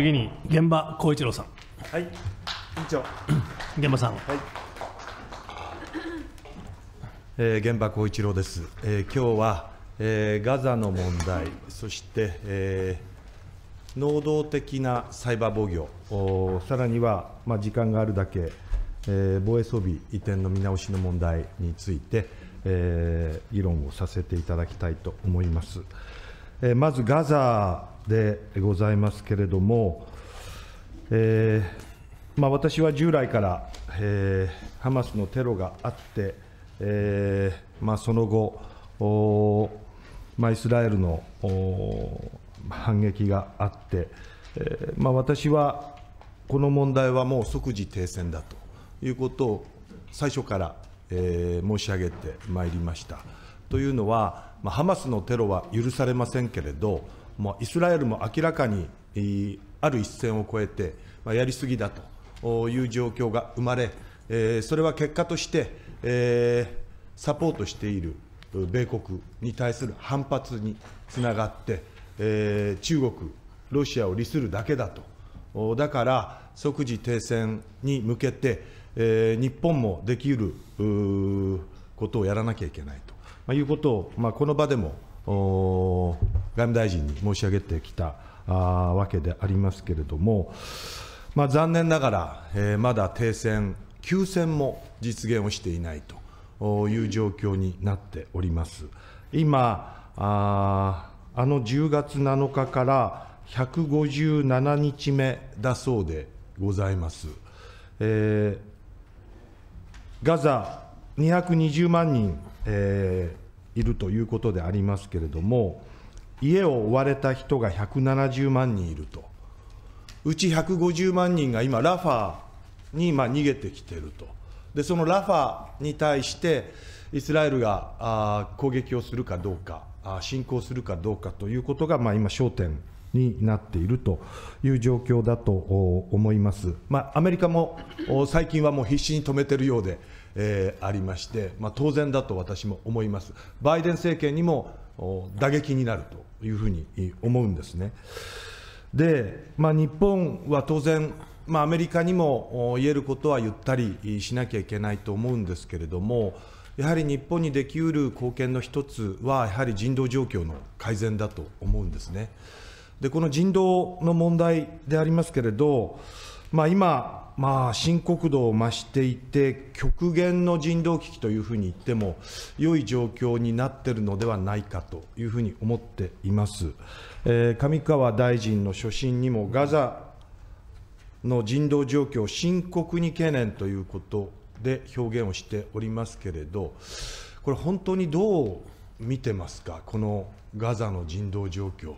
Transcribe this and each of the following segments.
次に現場光一郎さんはい委員長 現場さんはい、えー、現場光一郎です、えー、今日は、えー、ガザの問題そして、えー、能動的なサイバー防御おさらには、まあ、時間があるだけ、えー、防衛装備移転の見直しの問題について、えー、議論をさせていただきたいと思います、えー、まずガザでございますけれども、えー、まあ、私は従来から、えー、ハマスのテロがあって、えー、まあ、その後、まあ、イスラエルの反撃があって、えま私はこの問題はもう即時停戦だということを最初から、え申し上げてまいりました。というのは、まハマスのテロは許されませんけれど、まあ、イスラエルも明らかに、ある一線を越えて、まあ、やりすぎだという状況が生まれ、えー、それは結果として、えー、サポートしている米国に対する反発につながって、えー、中国、ロシアを利するだけだと、だから即時停戦に向けて、えー、日本もできることをやらなきゃいけないと、まあ、いうことを、まあ、この場でも外務大臣に申し上げてきたわけでありますけれども、まあ、残念ながら、えー、まだ停戦、休戦も実現をしていないという状況になっております。今ああの10月7日から157日目だそうでございます。えー、ガザ220万人、えーいるということでありますけれども、家を追われた人が170万人いると、うち150万人が今、ラファーに今逃げてきていると、でそのラファに対して、イスラエルが攻撃をするかどうか、侵攻するかどうかということが、まあ、今、焦点になっているという状況だと思います。まあ、アメリカも最近はもう必死に止めてるようでえー、ありまして、まあ、当然だと私も思います。バイデン政権にも打撃になるというふうに思うんですね。で、まあ、日本は当然、まあ、アメリカにも言えることは言ったりしなきゃいけないと思うんですけれども、やはり日本にできうる貢献の一つは、やはり人道状況の改善だと思うんですね。でこの人道の問題でありますけれど、まあ、今、まあ、深刻度を増していて、極限の人道危機というふうに言っても、良い状況になっているのではないかというふうに思っています。えー、上川大臣の所信にも、ガザの人道状況、深刻に懸念ということで表現をしておりますけれど、これ、本当にどう見てますか、このガザの人道状況。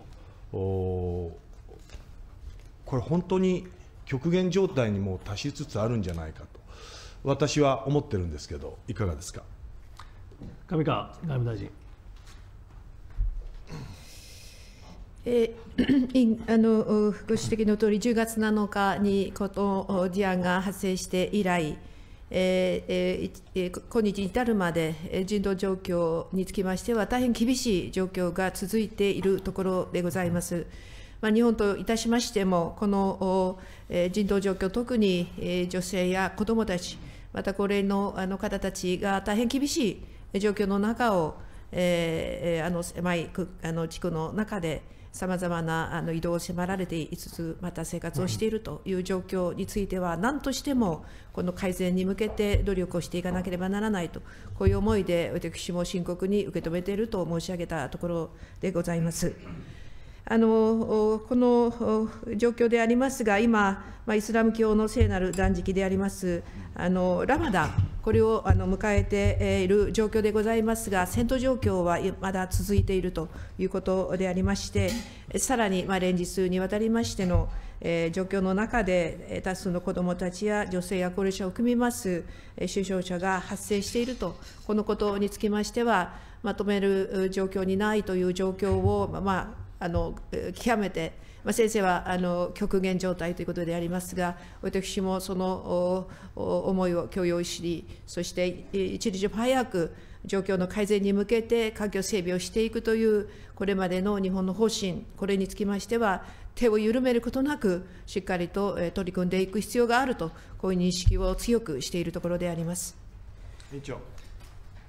これ本当に極限状態にもう達しつつあるんじゃないかと、私は思ってるんですけど、いかがですか上川外務大臣。えあのご指摘の通り、10月7日にこの事案が発生して以来、えーえー、今日に至るまで人道状況につきましては、大変厳しい状況が続いているところでございます。まあ、日本といたしましても、この人道状況、特に女性や子どもたち、また高齢のあの方たちが大変厳しい状況の中を、えー、あの狭いあの地区の中で、さまざまなあの移動を迫られていつつ、また生活をしているという状況については、何としてもこの改善に向けて努力をしていかなければならないと、こういう思いで私も深刻に受け止めていると申し上げたところでございます。あのこの状況でありますが、今、イスラム教の聖なる断食でありますあのラマダこれをあの迎えている状況でございますが、戦闘状況はまだ続いているということでありまして、さらに、まあ、連日にわたりましての、状況の中で、多数の子どもたちや女性や高齢者を含みます死傷者が発生していると、このことにつきましては、まとめる状況にないという状況を、まあ、あの極めて、まあ、先生はあの極限状態ということでありますが、私もその思いを共有し、そして一日も早く状況の改善に向けて環境整備をしていくという、これまでの日本の方針、これにつきましては、手を緩めることなく、しっかりと取り組んでいく必要があると、こういう認識を強くしているところであります。委員長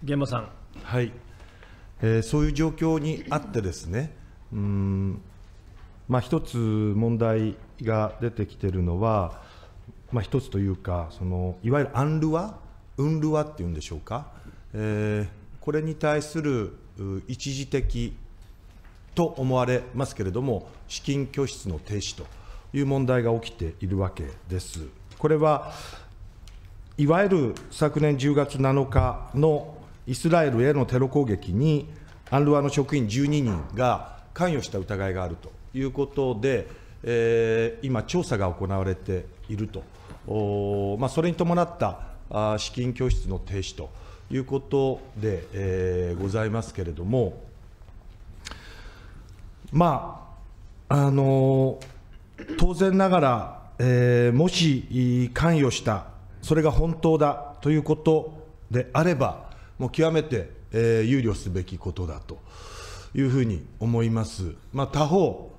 現場さんはい、えー、そういう状況にあってですね、うんまあ、一つ問題が出てきてるのは、まあ、一つというかそのいわゆるアンルワウンルワっていうんでしょうか、えー、これに対する一時的と思われますけれども資金拠出の停止という問題が起きているわけです。これはいわゆる昨年10月7日のイスラエルへのテロ攻撃にアンルワの職員12人が関与した疑いがあるということで、えー、今、調査が行われていると、おまあ、それに伴ったあ資金拠出の停止ということで、えー、ございますけれども、まああのー、当然ながら、えー、もし関与した、それが本当だということであれば、もう極めて、えー、憂慮すべきことだと。いうふうに思います。まあ、他方、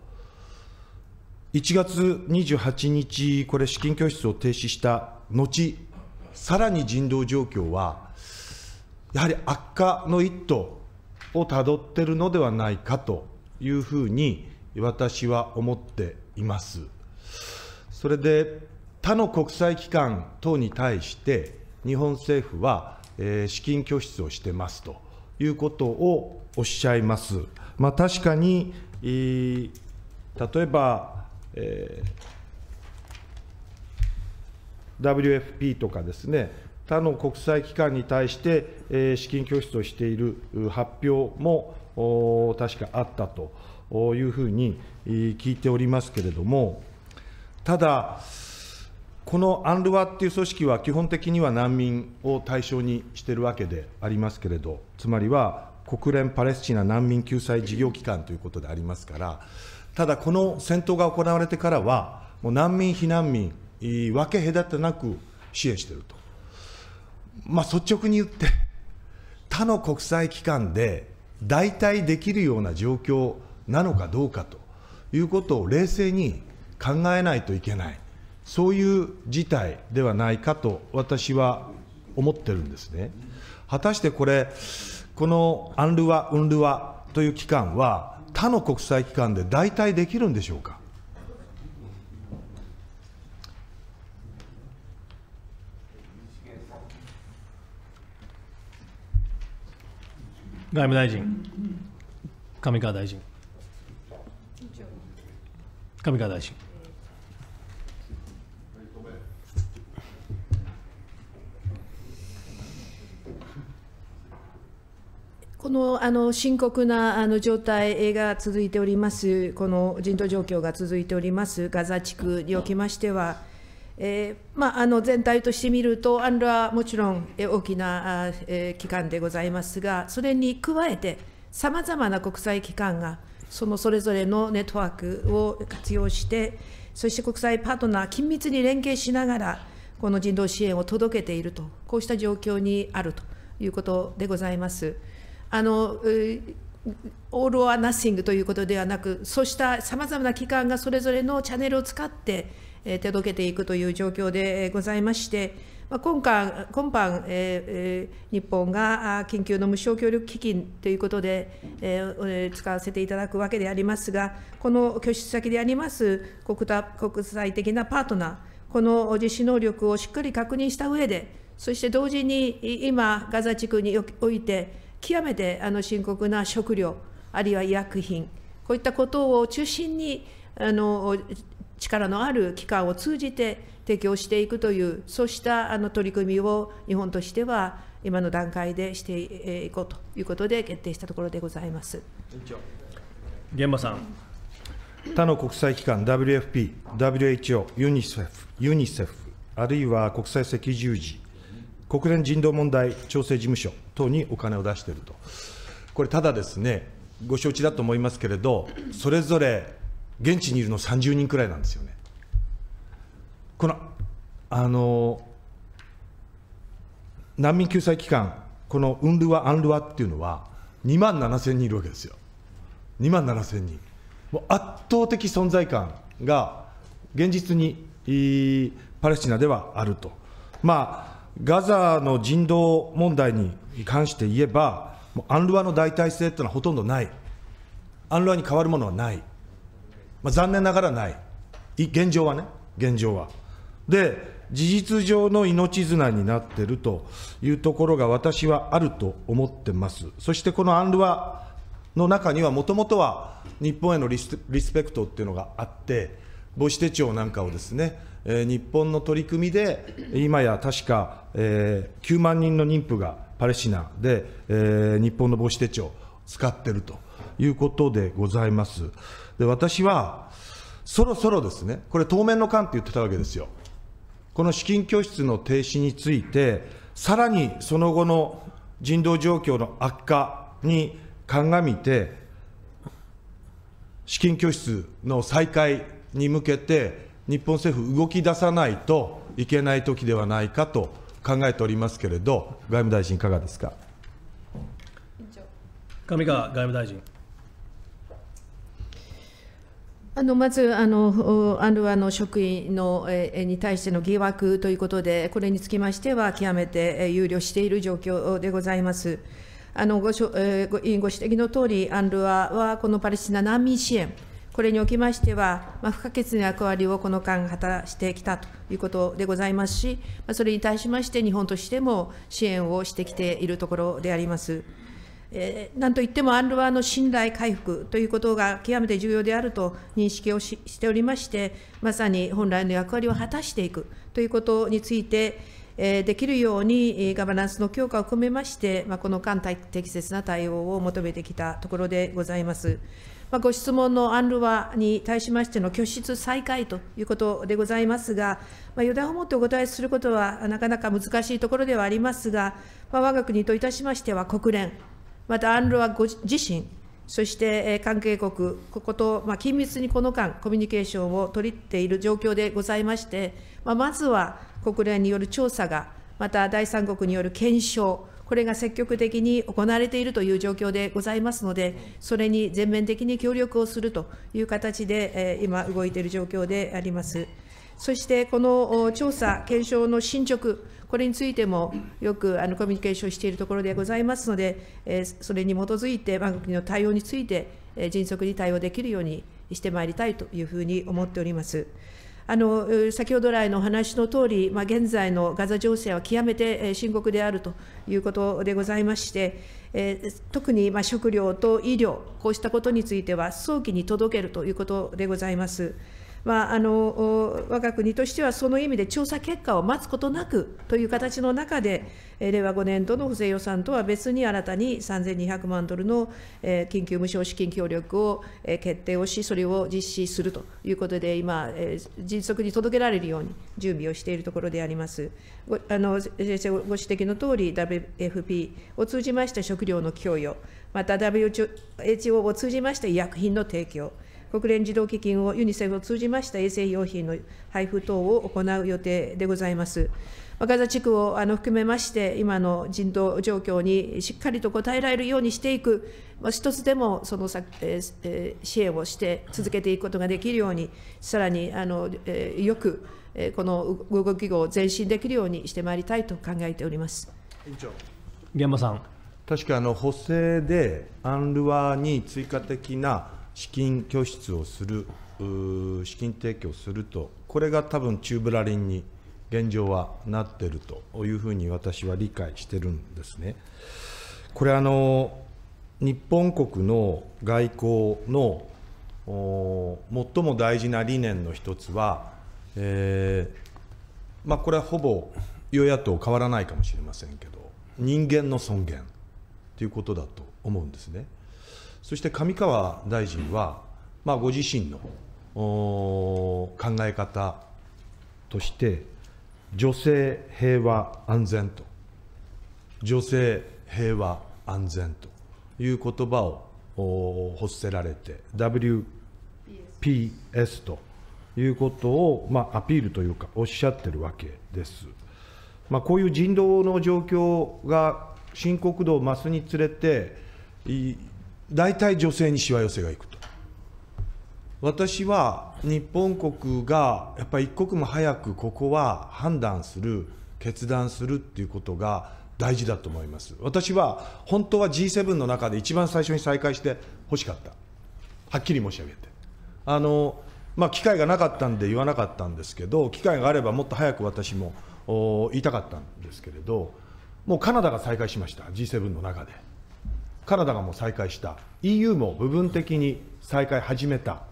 1月28日、これ、資金拠出を停止した後、さらに人道状況は、やはり悪化の一途をたどってるのではないかというふうに、私は思っています。それで他の国際機関等に対して、日本政府は、資金拠出をしてますということをおっしゃいます。まあ、確かに、例えば、えー、WFP とかですね、他の国際機関に対して、えー、資金拠出をしている発表も確かあったというふうに聞いておりますけれども、ただ、このアンルワっていう組織は基本的には難民を対象にしているわけでありますけれど、つまりは国連パレスチナ難民救済事業機関ということでありますから、ただ、この戦闘が行われてからは、もう難民、避難民、分け隔てなく支援していると。まあ、率直に言って、他の国際機関で代替できるような状況なのかどうかということを冷静に考えないといけない、そういう事態ではないかと私は思ってるんですね。果たしてこれこのアンルワ・ウンルワという機関は、他の国際機関で代替できるんでしょうか。外務大臣、上川大臣、上川大臣。このあの深刻なあの状態が続いております、この人道状況が続いております、ガザ地区におきましては、えーまあ、あの全体として見ると、アンラはもちろん大きな、えー、機関でございますが、それに加えて、さまざまな国際機関が、そのそれぞれのネットワークを活用して、そして国際パートナー、緊密に連携しながら、この人道支援を届けていると、こうした状況にあるということでございます。あの、オール・オア・ナッシングということではなく、そうしたさまざまな機関がそれぞれのチャンネルを使って、えー、手届けていくという状況でございまして、まあ、今般今般、えー、日本が緊急の無償協力基金ということで、えー、使わせていただくわけでありますが、この拠出先であります国国際的なパートナー、この実施能力をしっかり確認した上で、そして同時に今、ガザ地区において、極めてあの深刻な食料、あるいは医薬品、こういったことを中心にあの力のある機関を通じて提供していくという、そうしたあの取り組みを日本としては、今の段階でしていこうということで決定したところでございます現場さん。他の国際機関、WFP、WHO、ユニセフ、ユニセフあるいは国際赤十字、国連人道問題調整事務所等にお金を出していると、これ、ただですね、ご承知だと思いますけれど、それぞれ現地にいるの30人くらいなんですよね。このあの難民救済機関、このウンルワ、アンルワっていうのは、2万7000人いるわけですよ、2万7000人、もう圧倒的存在感が現実にパレスチナではあると。まあガザの人道問題に関して言えば、アンルワの代替性というのはほとんどない、アンルワに変わるものはない、まあ、残念ながらない、現状はね、現状は。で、事実上の命綱になっているというところが私はあると思ってます。そしてこのアンルワの中には、もともとは日本へのリスペクトっていうのがあって、母子手帳なんかをですね、日本の取り組みで、今や確か、えー、9万人の妊婦がパレスチナで、えー、日本の母子手帳を使ってるということでございます。で私は、そろそろですね、これ、当面の間って言ってたわけですよ。この資金拠出の停止について、さらにその後の人道状況の悪化に鑑みて、資金拠出の再開に向けて、日本政府、動き出さないといけない時ではないかと考えておりますけれど、外務大臣、いかがですか。上川外務大臣あのまずあの、アンルアの職員の、えに対しての疑惑ということで、これにつきましては、極めて憂慮している状況でございます。あのごしょ、えー、ご委員ご指摘の通り、アンルアはこのパレスチナ難民支援、これにおきましては、まあ、不可欠な役割をこの間果たしてきたということでございますし、まあ、それに対しまして日本としても支援をしてきているところであります。えー、なんといってもアンルワの信頼回復ということが極めて重要であると認識をししておりまして、まさに本来の役割を果たしていくということについて、えー、できるようにガバナンスの強化を含めまして、まあ、この間、適切な対応を求めてきたところでございます。まあ、ご質問のアンルワに対しましての拠出再開ということでございますが、まあ、予断をもってお答えすることはなかなか難しいところではありますが、まあ、我が国といたしましては国連、またアンルワご自身、そして関係国、こことま緊密にこの間、コミュニケーションを取っている状況でございまして、ままずは国連による調査が、また第三国による検証、これが積極的に行われているという状況でございますので、それに全面的に協力をするという形で、今、動いている状況であります。そしてこの調査、検証の進捗、これについてもよくあのコミュニケーションしているところでございますので、それに基づいて、我が国の対応について、迅速に対応できるようにしてまいりたいというふうに思っております。あの先ほど来のお話のとおり、まあ、現在のガザ情勢は極めて深刻であるということでございまして、特にまあ食料と医療、こうしたことについては早期に届けるということでございます。まあ、あの我が国としてはその意味で調査結果を待つことなくという形の中で、令和5年度の補正予算とは別に新たに3200万ドルの緊急無償資金協力を決定をし、それを実施するということで、今、迅速に届けられるように準備をしているところであります。ごあの先生ご指摘のとおり、WFP を通じました食料の供与、また WHO を通じました医薬品の提供、国連児童基金をユニセフを通じました衛生用品の配布等を行う予定でございます。ガザ地区をあの含めまして、今の人道状況にしっかりと応えられるようにしていく、まあ、一つでもそのさ、えー、支援をして続けていくことができるように、さらにあの、えー、よく、えー、この動きを前進できるようにしてまいりたいと考えております委員長現場さん確かあの補正で、アンルワに追加的な資金拠出をする、資金提供すると、これが多分中ぶらりんに現状はなっているというふうに私は理解してるんですね。これあの日本国の外交の最も大事な理念の一つは、えー、まあ、これはほぼ与野党変わらないかもしれませんけど人間の尊厳ということだと思うんですね。そして上川大臣は、まあ、ご自身の考え方として、女性平和安全と、女性平和安全という言葉を発せられて、WPS ということを、まあ、アピールというか、おっしゃってるわけです。まあ、こういう人道の状況が深刻度を増すにつれて、大体女性にしわ寄せがいくと私は日本国がやっぱり一刻も早くここは判断する決断するっていうことが大事だと思います私は本当は G7 の中で一番最初に再開してほしかったはっきり申し上げてあのまあ、機会がなかったんで言わなかったんですけど機会があればもっと早く私も言いたかったんですけれどもうカナダが再開しました G7 の中で。カナダがもう再開した、EU も部分的に再開始めた、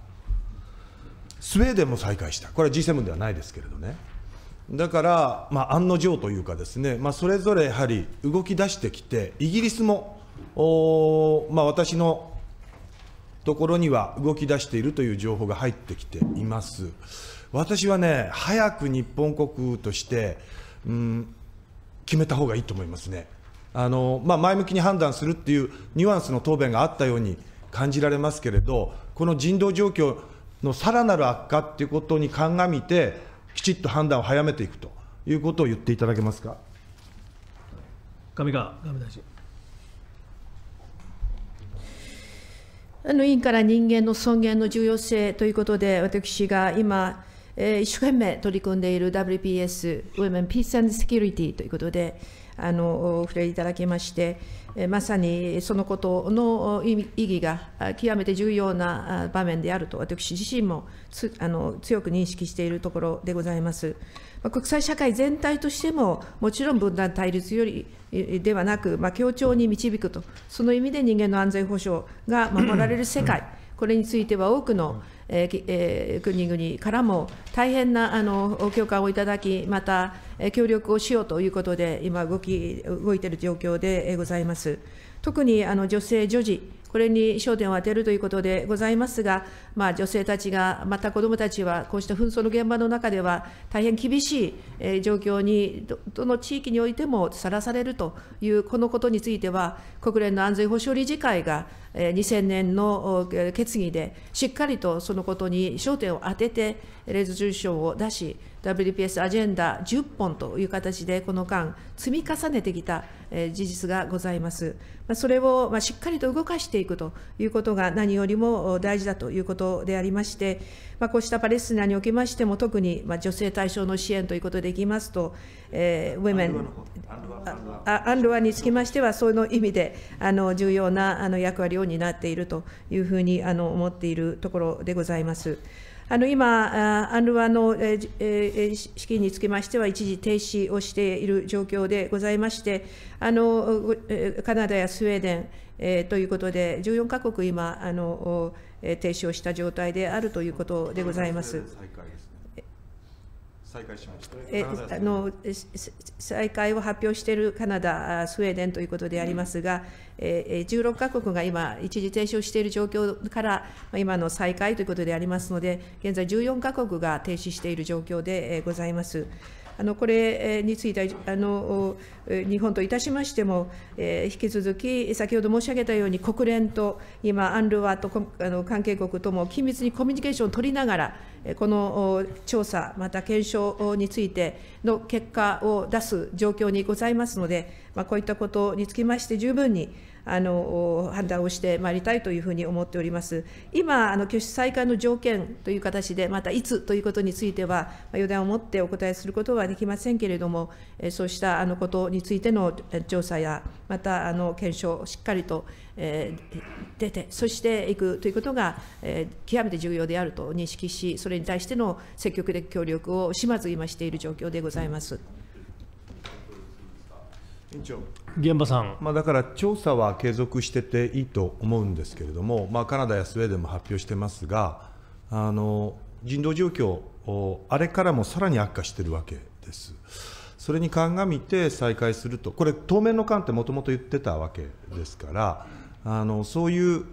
スウェーデンも再開した、これは G7 ではないですけれどね、だから、まあ、案の定というか、ですね、まあ、それぞれやはり動き出してきて、イギリスも、おまあ、私のところには動き出しているという情報が入ってきています。私はね、早く日本国として、うん、決めた方がいいと思いますね。あのまあ、前向きに判断するっていうニュアンスの答弁があったように感じられますけれど、この人道状況のさらなる悪化っていうことに鑑みて、きちっと判断を早めていくということを言っていただけますか上川上務大臣。あの委員から人間の尊厳の重要性ということで、私が今、えー、一生懸命取り組んでいる WPS、Women Peace and Security ということで、あの触れいただきまして、まさにそのことの意義が極めて重要な場面であると、私自身もつあの強く認識しているところでございます。国際社会全体としても、もちろん分断対立よりではなく、まあ、協調に導くと、その意味で人間の安全保障が守られる世界、これについては多くの、えーえ国々からも大変なあの許可をいただき、また、え協力をしようということで、今動き、動いている状況でございます。特にあの女性、女児、これに焦点を当てるということでございますが、まあ、女性たちが、また子どもたちは、こうした紛争の現場の中では、大変厳しい状況にど、どの地域においてもさらされるという、このことについては、国連の安全保障理事会が2000年の決議で、しっかりとそのことに焦点を当てて、レズ重症を出し、WPS アジェンダ10本という形でこの間積み重ねてきた事実がございます。それをしっかりと動かしていくということが何よりも大事だということでありまして、こうしたパレスチナにおきましても特に女性対象の支援ということでいきますと、ウェメンアンロワにつきましてはその意味であの重要な役割を担っているというふうに思っているところでございます。あの今、アンルワの資金につきましては、一時停止をしている状況でございまして、あのカナダやスウェーデン、えということで、14か国今あの、停止をした状態であるということでございます。再開しました。えあの再開を発表しているカナダ、スウェーデンということでありますが、うん、え16か国が今、一時停止をしている状況から、今の再開ということでありますので、現在14か国が停止している状況でございます。あのこれについてあの日本といたしましても、えー、引き続き、先ほど申し上げたように、国連と今、アンルワとあの関係国とも緊密にコミュニケーションを取りながら、この調査、また検証についての結果を出す状況にございますので、まあ、こういったことにつきまして、十分にあの判断をしてまいりたいというふうに思っております。今、あの拠出再開の条件という形で、またいつということについては、予断を持ってお答えすることはできませんけれども、そうしたあのことについての調査や、またあの検証、しっかりと、えー、出て、そしていくということが、えー、極めて重要であると認識し、それそれに対しての積極的協力を島津今している状況でございます。現場さん、まあ、だから調査は継続してていいと思うんですけれども、まあ、カナダやスウェーデンも発表してますが、あの人道状況、あれからもさらに悪化しているわけです。それに鑑みて再開すると、これ、当面の観点、もともと言ってたわけですから、あのそういう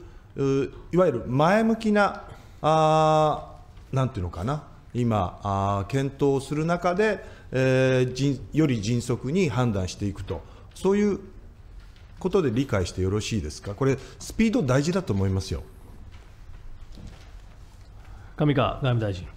いわゆる前向きなあなんていうのかな今あ検討する中で、えー、より迅速に判断していくとそういうことで理解してよろしいですかこれスピード大事だと思いますよ上川外務大臣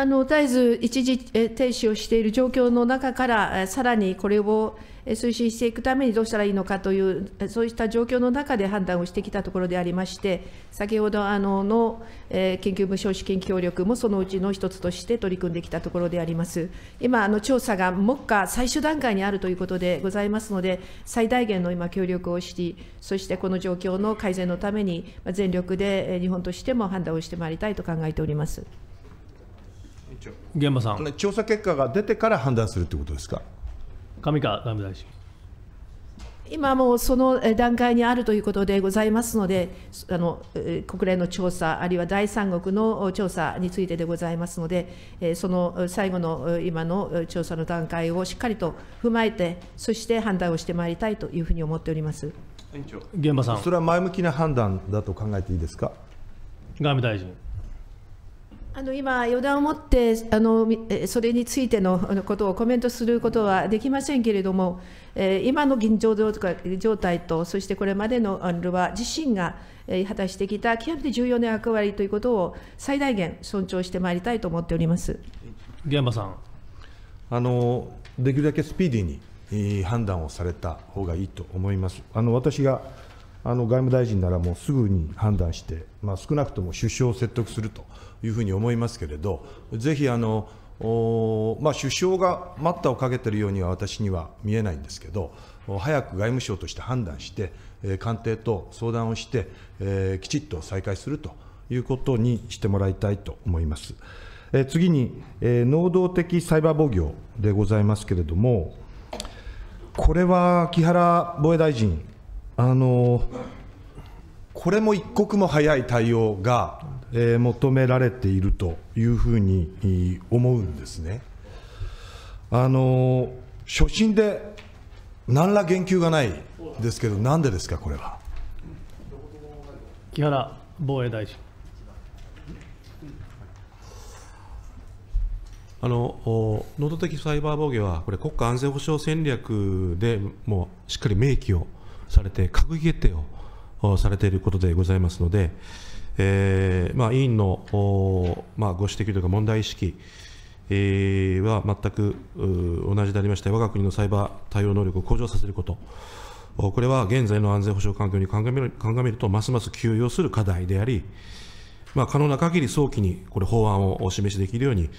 あの絶えず一時停止をしている状況の中から、さらにこれを推進していくためにどうしたらいいのかという、そうした状況の中で判断をしてきたところでありまして、先ほどあのの研究部少資金協力もそのうちの一つとして取り組んできたところであります。今、あの調査が目下最終段階にあるということでございますので、最大限の今、協力をし、そしてこの状況の改善のために、全力で日本としても判断をしてまいりたいと考えております。現場さん調査結果が出てから判断するということですか上川外務大臣。今もうその段階にあるということでございますので、あの国連の調査、あるいは第三国の調査についてでございますので、その最後の今の調査の段階をしっかりと踏まえて、そして判断をしてまいりたいというふうに思っております現場さん。それは前向きな判断だと考えていいですか。外務大臣。あの今、予断を持ってあのそれについてのことをコメントすることはできませんけれども、え今の現状状態と、そしてこれまでのあンルは自身が果たしてきた極めて重要な役割ということを最大限尊重してまいりたいと思っております現場さんあの。できるだけスピーディーに判断をされた方がいいと思います。あの私があの外務大臣ならもうすぐに判断して、まあ、少なくとも首相を説得すると。いうふうに思いますけれど、ぜひあの、まあ、首相が待ったをかけているようには私には見えないんですけど、早く外務省として判断して、官邸と相談をして、えー、きちっと再開するということにしてもらいたいと思います。えー、次に、えー、能動的サイバー防御でございますけれども、これは木原防衛大臣、あのこれも一刻も早い対応がえー、求められているというふうに思うんですね。あの初心で何ら言及がないですけど、なんでですか、これは。木原防衛大臣。あの能登的サイバー防御は、これ、国家安全保障戦略でもうしっかり明記をされて、閣議決定をされていることでございますので、えーまあ、委員の、まあ、ご指摘というか問題意識、えー、は全く同じでありまして、我が国のサイバー対応能力を向上させること、これは現在の安全保障環境に鑑みる鑑みると、ますます急用する課題であり、まあ、可能な限り早期にこれ法案をお示しできるように、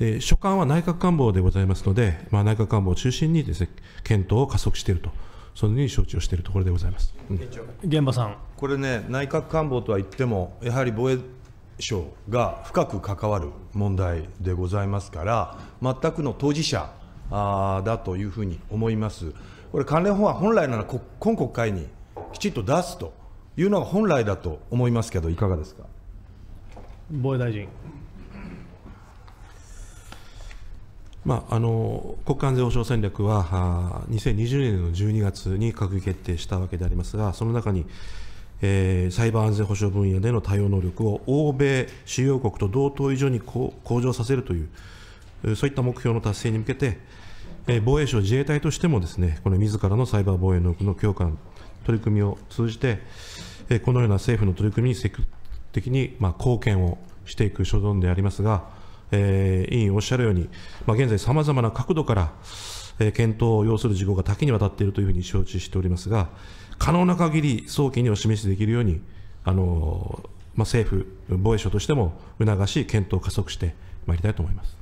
えー、所管は内閣官房でございますので、まあ、内閣官房を中心にです、ね、検討を加速していると。そのように承知をしているところでございます、うん、現場さんこれね、内閣官房とは言っても、やはり防衛省が深く関わる問題でございますから、全くの当事者あだというふうに思います。これ関連法案本来なら今国会にきちっと出すというのが本来だと思いますけど、いかがですか防衛大臣。まあ、あの国家安全保障戦略は2020年の12月に閣議決定したわけでありますが、その中に、えー、サイバー安全保障分野での対応能力を欧米主要国と同等以上に向上させるという、そういった目標の達成に向けて、えー、防衛省自衛隊としてもですねこの自らのサイバー防衛能力の強化取り組みを通じて、えー、このような政府の取り組みに積極的に、まあ、貢献をしていく所存でありますが、えー、委員おっしゃるように、まあ、現在、さまざまな角度から、えー、検討を要する事項が多岐にわたっているというふうに承知しておりますが、可能な限り早期にお示しできるように、あのまあ、政府、防衛省としても促し、検討を加速してまいりたいと思います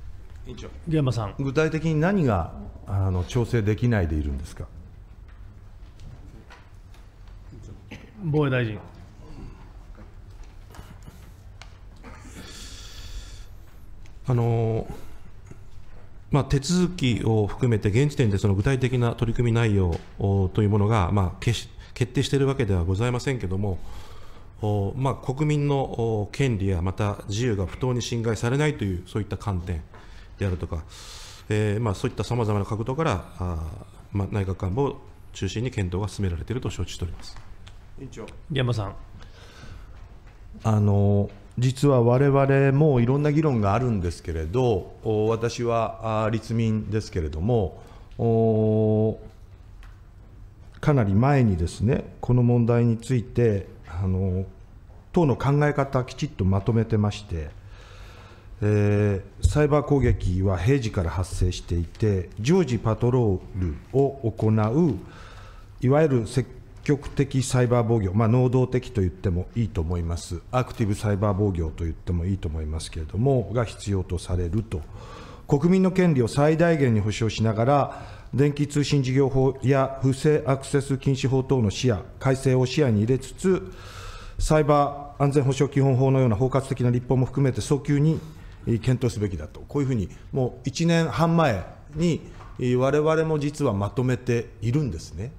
委員長さん具体的に何があの調整できないでいるんですか。防衛大臣あのまあ、手続きを含めて、現時点でその具体的な取り組み内容というものが、まあ、決定しているわけではございませんけれども、まあ、国民の権利やまた自由が不当に侵害されないという、そういった観点であるとか、えーまあ、そういったさまざまな角度からあ、まあ、内閣官房を中心に検討が進められていると承知しております委員長山さんあの実は我々もいろんな議論があるんですけれど私は立民ですけれどもかなり前にですねこの問題についてあの党の考え方きちっとまとめてまして、えー、サイバー攻撃は平時から発生していて常時パトロールを行ういわゆる設計極的サイバー防御、まあ、能動的と言ってもいいと思います、アクティブサイバー防御と言ってもいいと思いますけれども、が必要とされると、国民の権利を最大限に保障しながら、電気通信事業法や不正アクセス禁止法等の視野、改正を視野に入れつつ、サイバー安全保障基本法のような包括的な立法も含めて早急に検討すべきだと、こういうふうに、もう1年半前に、われわれも実はまとめているんですね。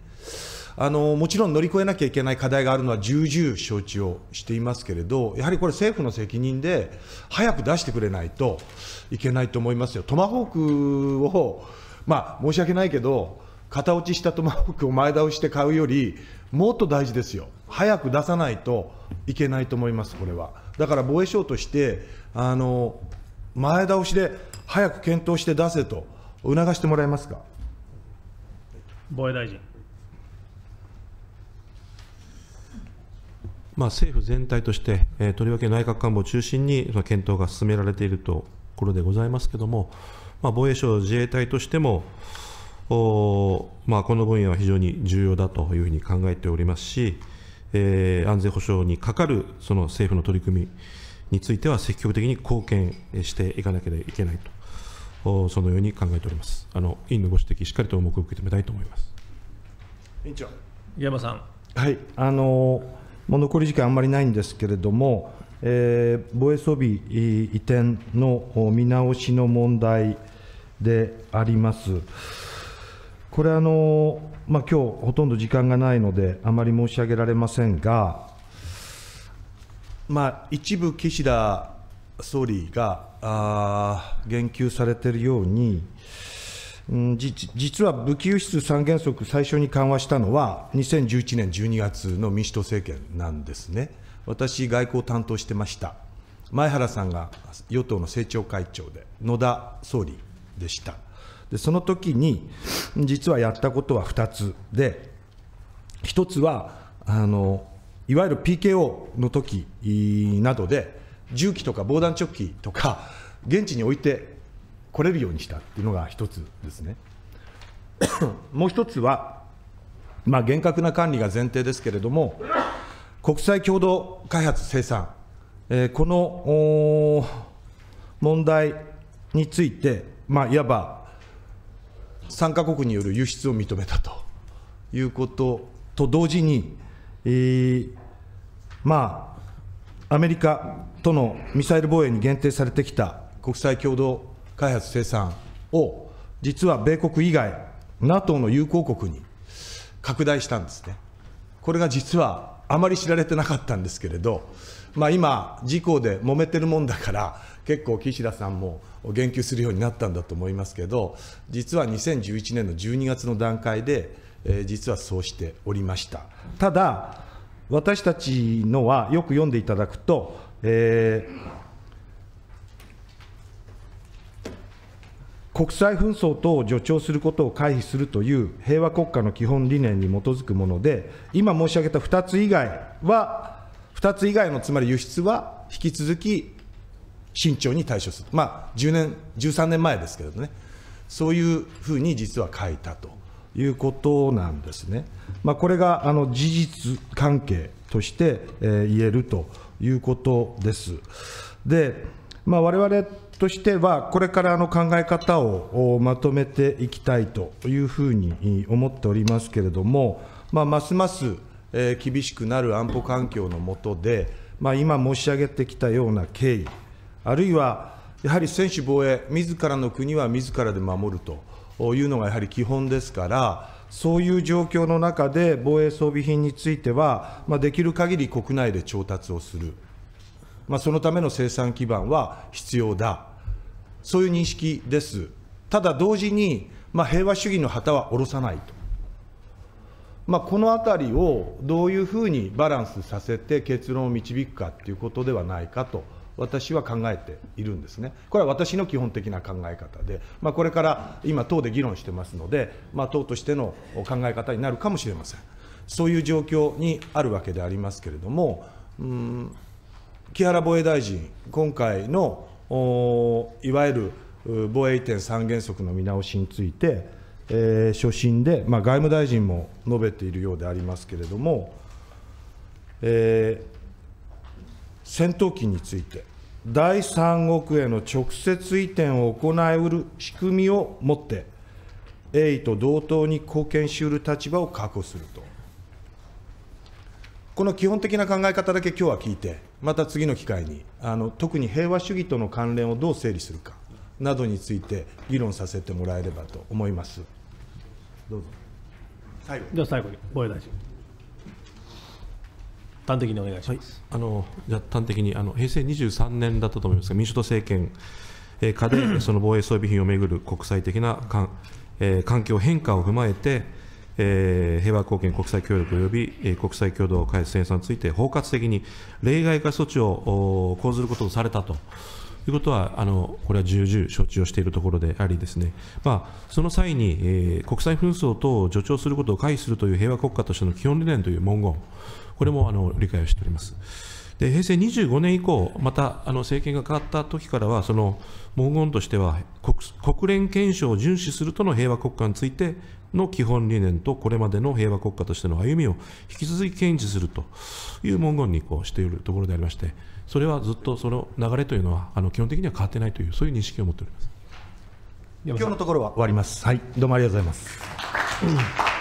あのもちろん乗り越えなきゃいけない課題があるのは重々承知をしていますけれど、やはりこれ、政府の責任で、早く出してくれないといけないと思いますよ、トマホークを、まあ、申し訳ないけど、型落ちしたトマホークを前倒して買うより、もっと大事ですよ、早く出さないといけないと思います、これは。だから防衛省としてあの前倒しで早く検討して出せと促してもらえますか。防衛大臣まあ、政府全体として、えー、とりわけ内閣官房を中心にその検討が進められているところでございますけれども、まあ、防衛省自衛隊としても、おまあ、この分野は非常に重要だというふうに考えておりますし、えー、安全保障にかかるその政府の取り組みについては積極的に貢献していかなければいけないと、そのように考えております。あの委員のご指摘、しっかりと重く受け止めたいと思います。委員長、山さん。はい、あのもう残り時間あんまりないんですけれども、えー、防衛装備移転の見直しの問題であります。これあの、まあ、今日ほとんど時間がないので、あまり申し上げられませんが、まあ、一部岸田総理があ言及されているように、実は武器輸出三原則、最初に緩和したのは、2011年12月の民主党政権なんですね、私、外交担当してました、前原さんが与党の政調会長で、野田総理でした、でその時に、実はやったことは2つで、1つはあの、いわゆる PKO の時などで、銃器とか防弾チョッキとか、現地に置いて来れるようにしたっていうのが一つですね。もう一つは、まあ、厳格な管理が前提ですけれども、国際共同開発生産、えー、この問題について、まあ、いわば参加国による輸出を認めたということと同時に、えー、まあ、アメリカとのミサイル防衛に限定されてきた国際共同開発生産を、実は米国以外、NATO の友好国に拡大したんですね。これが実はあまり知られてなかったんですけれど、まあ、今、事故で揉めてるもんだから、結構岸田さんも言及するようになったんだと思いますけど、実は2011年の12月の段階で、えー、実はそうしておりました。ただ、私たちのはよく読んでいただくと、えー、国際紛争等を助長することを回避するという平和国家の基本理念に基づくもので、今申し上げた2つ以外は、2つ以外のつまり輸出は引き続き慎重に対処する、まあ、10年、13年前ですけれどね、そういうふうに実は書いたということなんですね。まあ、これがあの事実関係として、えー、言えるということです。で、まあ、我々としては、これからの考え方をまとめていきたいというふうに思っておりますけれども、まあ、ますます、え厳しくなる安保環境の下で、まあ、今申し上げてきたような経緯、あるいはやはり専守防衛、自らの国は自らで守るというのがやはり基本ですから、そういう状況の中で、防衛装備品については、まあ、できる限り国内で調達をする、まあ、そのための生産基盤は必要だそういう認識です。ただ同時に、まあ、平和主義の旗は下ろさないと。まあ、このあたりをどういうふうにバランスさせて結論を導くかということではないかと、私は考えているんですね、これは私の基本的な考え方で、まあ、これから今、党で議論してますので、まあ、党としての考え方になるかもしれません、そういう状況にあるわけでありますけれども、うん木原防衛大臣、今回のいわゆる防衛移転三原則の見直しについて、えー、所信で、まあ、外務大臣も述べているようでありますけれども、えー、戦闘機について、第三国への直接移転を行いうる仕組みを持って、鋭意と同等に貢献しうる立場を確保すると、この基本的な考え方だけ今日は聞いて、また次の機会にあの特に平和主義との関連をどう整理するかなどについて議論させてもらえればと思います。どうぞ最後では最後に防衛大臣端的にお願いします、はい、あのじゃ端的にあの平成23年だったと思いますが民主党政権下でその防衛装備品をめぐる国際的なかん、えー、環境変化を踏まえてえー、平和貢献国際協力及び、えー、国際共同開発生産について包括的に例外化措置を講ずることとされたと。いうことは、あのこれは重々承知をしているところであり、ですね、まあ、その際に、えー、国際紛争等を助長することを回避するという平和国家としての基本理念という文言、これもあの理解をしております。で平成25年以降、またあの政権が変わった時からは、その文言としては国、国連憲章を遵守するとの平和国家についての基本理念とこれまでの平和国家としての歩みを引き続き堅持するという文言にこうしているところでありましてそれはずっとその流れというのはあの基本的には変わってないというそういう認識を持っております今日のところは終わりますはいどうもありがとうございます、うん